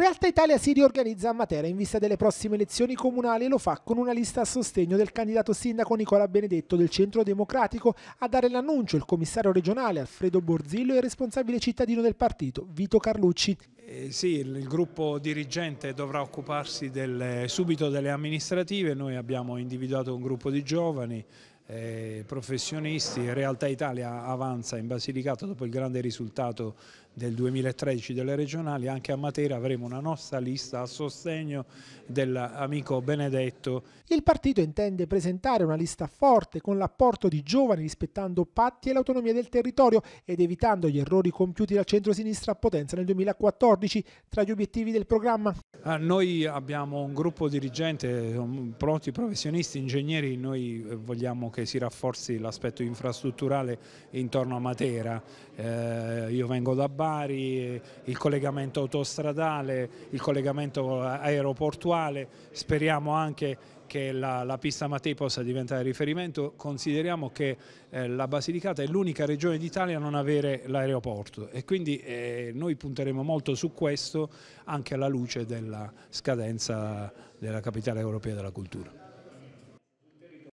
Realtà Italia si riorganizza a Matera in vista delle prossime elezioni comunali e lo fa con una lista a sostegno del candidato sindaco Nicola Benedetto del Centro Democratico. A dare l'annuncio il commissario regionale Alfredo Borzillo e il responsabile cittadino del partito Vito Carlucci. Eh, sì, il gruppo dirigente dovrà occuparsi del, subito delle amministrative, noi abbiamo individuato un gruppo di giovani eh, professionisti. Realtà Italia avanza in Basilicata dopo il grande risultato del 2013 delle regionali, anche a Matera avremo una nostra lista a sostegno dell'amico Benedetto. Il partito intende presentare una lista forte con l'apporto di giovani rispettando patti e l'autonomia del territorio ed evitando gli errori compiuti dal centro-sinistra a Potenza nel 2014 tra gli obiettivi del programma. Ah, noi abbiamo un gruppo dirigente, um, pronti professionisti, ingegneri, noi eh, vogliamo che che si rafforzi l'aspetto infrastrutturale intorno a Matera. Eh, io vengo da Bari, il collegamento autostradale, il collegamento aeroportuale, speriamo anche che la, la, pista Matei possa diventare riferimento, consideriamo che eh, la Basilicata è l'unica regione d'Italia a non avere l'aeroporto e quindi eh, noi punteremo molto su questo anche alla luce della scadenza della capitale europea della cultura.